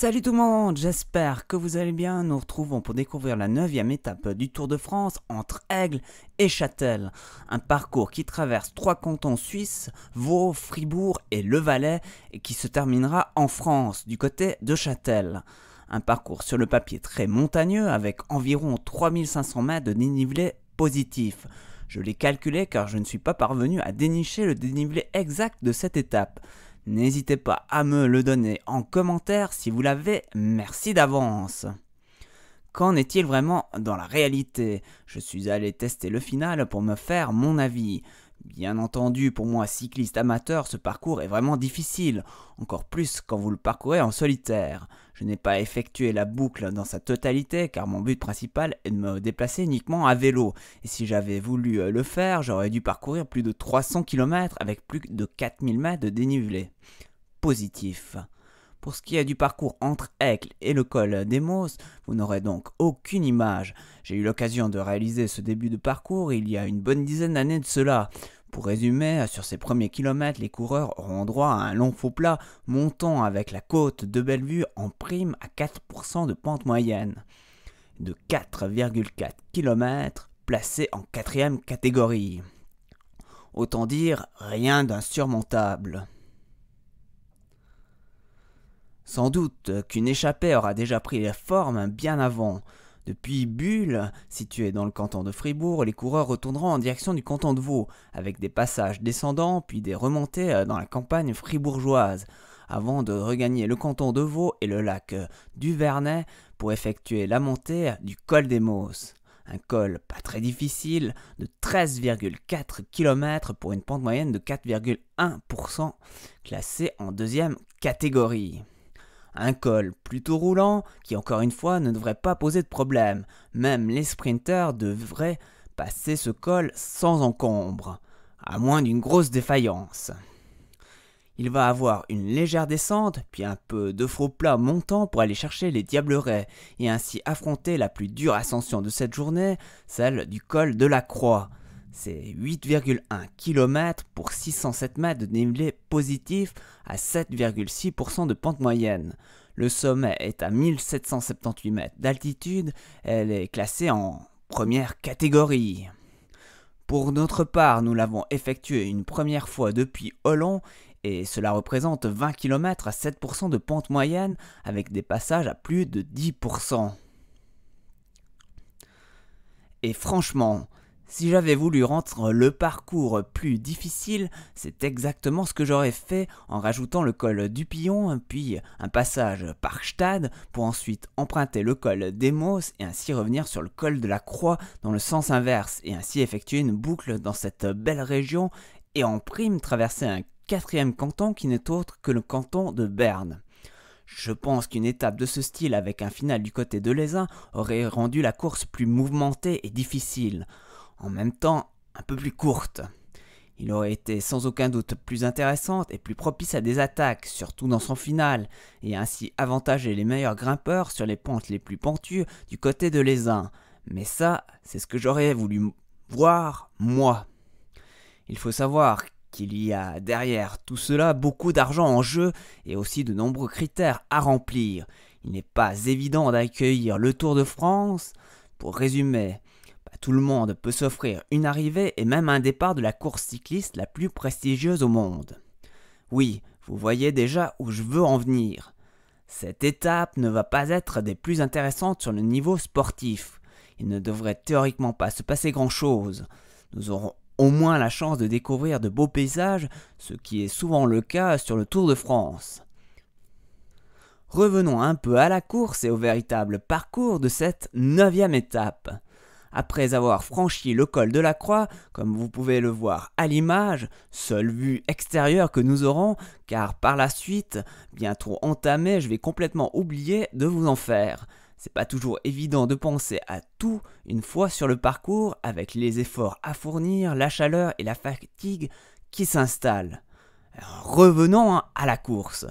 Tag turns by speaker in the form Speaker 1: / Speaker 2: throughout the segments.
Speaker 1: Salut tout le monde, j'espère que vous allez bien. Nous retrouvons pour découvrir la 9 étape du Tour de France entre Aigle et Châtel. Un parcours qui traverse trois cantons suisses, Vaud, Fribourg et Le Valais, et qui se terminera en France, du côté de Châtel. Un parcours sur le papier très montagneux avec environ 3500 mètres de dénivelé positif. Je l'ai calculé car je ne suis pas parvenu à dénicher le dénivelé exact de cette étape. N'hésitez pas à me le donner en commentaire si vous l'avez, merci d'avance. Qu'en est-il vraiment dans la réalité Je suis allé tester le final pour me faire mon avis. Bien entendu, pour moi, cycliste amateur, ce parcours est vraiment difficile, encore plus quand vous le parcourez en solitaire. Je n'ai pas effectué la boucle dans sa totalité car mon but principal est de me déplacer uniquement à vélo, et si j'avais voulu euh, le faire, j'aurais dû parcourir plus de 300 km avec plus de 4000 mètres de dénivelé. Positif. Pour ce qui est du parcours entre Aigle et le col d'Emos, vous n'aurez donc aucune image. J'ai eu l'occasion de réaliser ce début de parcours il y a une bonne dizaine d'années de cela. Pour résumer, sur ces premiers kilomètres, les coureurs auront droit à un long faux plat montant avec la côte de Bellevue en prime à 4% de pente moyenne. De 4,4 km, placé en quatrième catégorie. Autant dire rien d'insurmontable. Sans doute qu'une échappée aura déjà pris les formes bien avant, depuis Bulle, situé dans le canton de Fribourg, les coureurs retourneront en direction du canton de Vaud, avec des passages descendants puis des remontées euh, dans la campagne fribourgeoise, avant de regagner le canton de Vaud et le lac euh, du Vernay pour effectuer la montée euh, du col des Mausses un col pas très difficile de 13,4 km pour une pente moyenne de 4,1%, classé en deuxième catégorie. Un col plutôt roulant qui encore une fois ne devrait pas poser de problème. Même les sprinters devraient passer ce col sans encombre, à moins d'une grosse défaillance. Il va avoir une légère descente, puis un peu de faux plat montant pour aller chercher les diablerets, et ainsi affronter la plus dure ascension de cette journée, celle du col de la Croix, c'est 8,1 km pour 607 mètres de dénivelé positif à 7,6% de pente moyenne. Le sommet est à 1778 mètres d'altitude, elle est classée en première catégorie. Pour notre part, nous l'avons effectué une première fois depuis Hollon et cela représente 20 km à 7% de pente moyenne avec des passages à plus de 10%. Et franchement, si j'avais voulu rendre le parcours plus difficile, c'est exactement ce que j'aurais fait en rajoutant le col du Pillon, puis un passage par Stade, pour ensuite emprunter le col d'Emos et ainsi revenir sur le col de la Croix dans le sens inverse, et ainsi effectuer une boucle dans cette belle région, et en prime traverser un quatrième canton qui n'est autre que le canton de Berne. Je pense qu'une étape de ce style avec un final du côté de l'Aisin aurait rendu la course plus mouvementée et difficile en même temps un peu plus courte. Il aurait été sans aucun doute plus intéressante et plus propice à des attaques, surtout dans son final, et ainsi avantager les meilleurs grimpeurs sur les pentes les plus pentues du côté de l'aisin. Mais ça, c'est ce que j'aurais voulu voir, moi. Il faut savoir qu'il y a derrière tout cela beaucoup d'argent en jeu et aussi de nombreux critères à remplir. Il n'est pas évident d'accueillir le Tour de France. Pour résumer, tout le monde peut s'offrir une arrivée et même un départ de la course cycliste la plus prestigieuse au monde. Oui, vous voyez déjà où je veux en venir. Cette étape ne va pas être des plus intéressantes sur le niveau sportif. Il ne devrait théoriquement pas se passer grand-chose. Nous aurons au moins la chance de découvrir de beaux paysages, ce qui est souvent le cas sur le Tour de France. Revenons un peu à la course et au véritable parcours de cette neuvième étape. Après avoir franchi le col de la croix, comme vous pouvez le voir à l'image, seule vue extérieure que nous aurons, car par la suite, bien trop entamé, je vais complètement oublier de vous en faire. C'est pas toujours évident de penser à tout une fois sur le parcours avec les efforts à fournir, la chaleur et la fatigue qui s'installent. Revenons à la course.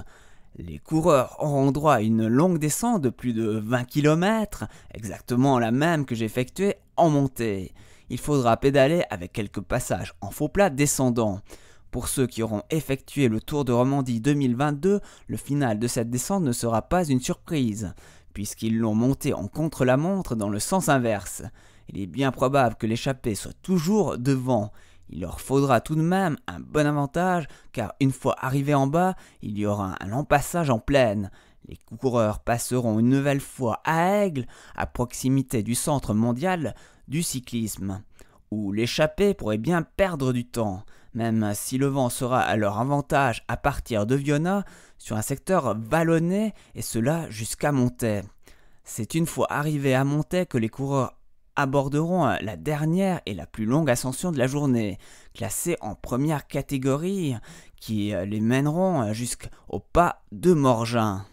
Speaker 1: Les coureurs auront droit à une longue descente de plus de 20 km, exactement la même que effectuée, en montée. Il faudra pédaler avec quelques passages en faux plat descendant. Pour ceux qui auront effectué le Tour de Romandie 2022, le final de cette descente ne sera pas une surprise, puisqu'ils l'ont monté en contre-la-montre dans le sens inverse. Il est bien probable que l'échappée soit toujours devant. Il leur faudra tout de même un bon avantage, car une fois arrivés en bas, il y aura un long passage en plaine. Les coureurs passeront une nouvelle fois à Aigle, à proximité du centre mondial du cyclisme, où l'échappée pourrait bien perdre du temps, même si le vent sera à leur avantage à partir de Viona sur un secteur vallonné et cela jusqu'à Montaix. C'est une fois arrivés à Montaix que les coureurs aborderont la dernière et la plus longue ascension de la journée, classée en première catégorie, qui les mèneront jusqu'au pas de Morgin.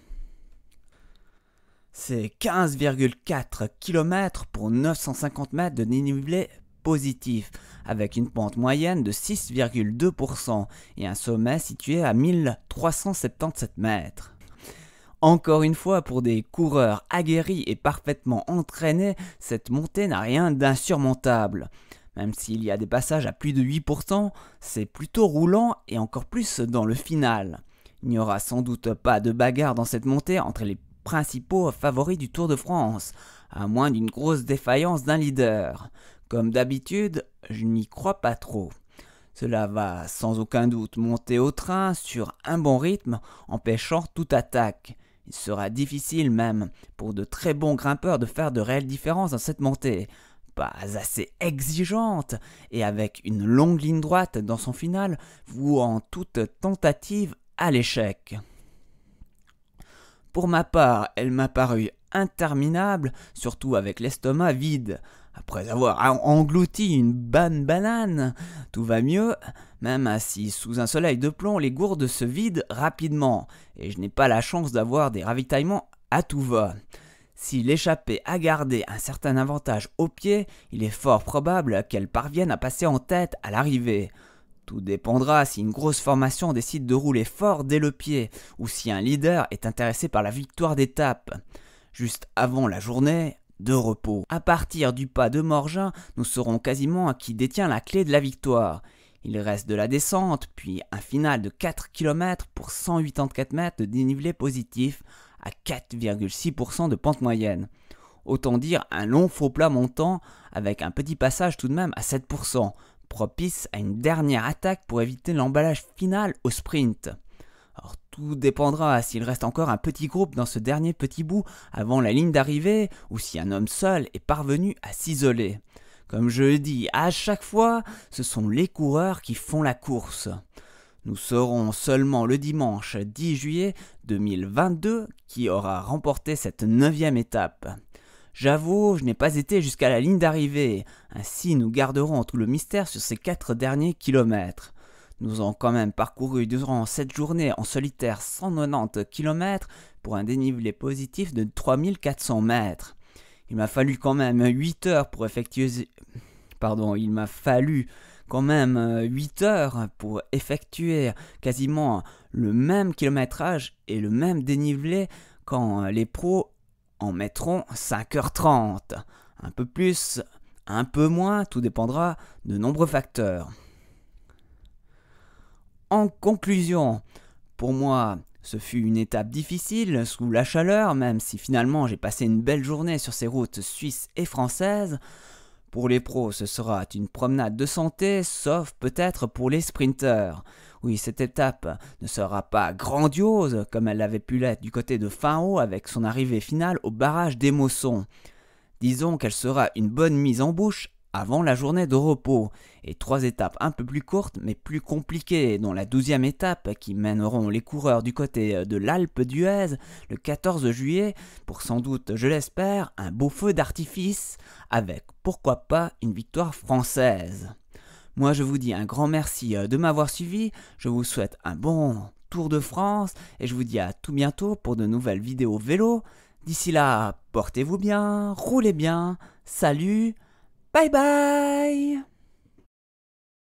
Speaker 1: C'est 15,4 km pour 950 mètres de dénivelé positif, avec une pente moyenne de 6,2% et un sommet situé à 1377 mètres. Encore une fois, pour des coureurs aguerris et parfaitement entraînés, cette montée n'a rien d'insurmontable. Même s'il y a des passages à plus de 8%, c'est plutôt roulant et encore plus dans le final. Il n'y aura sans doute pas de bagarre dans cette montée entre les principaux favoris du Tour de France, à moins d'une grosse défaillance d'un leader. Comme d'habitude, je n'y crois pas trop. Cela va sans aucun doute monter au train sur un bon rythme, empêchant toute attaque. Il sera difficile même pour de très bons grimpeurs de faire de réelles différences dans cette montée. Pas assez exigeante et avec une longue ligne droite dans son final, vouant toute tentative à l'échec. Pour ma part, elle m'a paru interminable, surtout avec l'estomac vide. Après avoir englouti une bonne banane, tout va mieux, même si sous un soleil de plomb, les gourdes se vident rapidement, et je n'ai pas la chance d'avoir des ravitaillements à tout va. Si l'échappée a gardé un certain avantage au pied, il est fort probable qu'elle parvienne à passer en tête à l'arrivée. Tout dépendra si une grosse formation décide de rouler fort dès le pied ou si un leader est intéressé par la victoire d'étape. Juste avant la journée de repos. A partir du pas de Morgin, nous serons quasiment à qui détient la clé de la victoire. Il reste de la descente, puis un final de 4 km pour 184 mètres de dénivelé positif à 4,6% de pente moyenne. Autant dire un long faux plat montant avec un petit passage tout de même à 7%, propice à une dernière attaque pour éviter l'emballage final au sprint. Or tout dépendra s'il reste encore un petit groupe dans ce dernier petit bout avant la ligne d'arrivée ou si un homme seul est parvenu à s'isoler. Comme je le dis, à chaque fois, ce sont les coureurs qui font la course. Nous saurons seulement le dimanche 10 juillet 2022 qui aura remporté cette neuvième étape. J'avoue, je n'ai pas été jusqu'à la ligne d'arrivée. Ainsi, nous garderons tout le mystère sur ces quatre derniers kilomètres. Nous avons quand même parcouru durant cette journée en solitaire 190 km pour un dénivelé positif de 3400 mètres. Il m'a fallu quand même 8 heures pour effectuer... Pardon, il m'a fallu quand même 8 euh, heures pour effectuer quasiment le même kilométrage et le même dénivelé quand euh, les pros en mettront 5h30. Un peu plus, un peu moins, tout dépendra de nombreux facteurs. En conclusion, pour moi, ce fut une étape difficile, sous la chaleur, même si finalement j'ai passé une belle journée sur ces routes suisses et françaises. Pour les pros, ce sera une promenade de santé, sauf peut-être pour les sprinteurs. Oui, cette étape ne sera pas grandiose comme elle l'avait pu l'être du côté de haut avec son arrivée finale au barrage d'Emosson. Disons qu'elle sera une bonne mise en bouche avant la journée de repos, et trois étapes un peu plus courtes mais plus compliquées, dont la douzième étape qui mèneront les coureurs du côté de l'Alpe d'Huez le 14 juillet pour sans doute, je l'espère, un beau feu d'artifice avec pourquoi pas une victoire française. Moi, je vous dis un grand merci euh, de m'avoir suivi. Je vous souhaite un bon Tour de France et je vous dis à tout bientôt pour de nouvelles vidéos vélo. D'ici là, portez-vous bien, roulez bien, salut, bye bye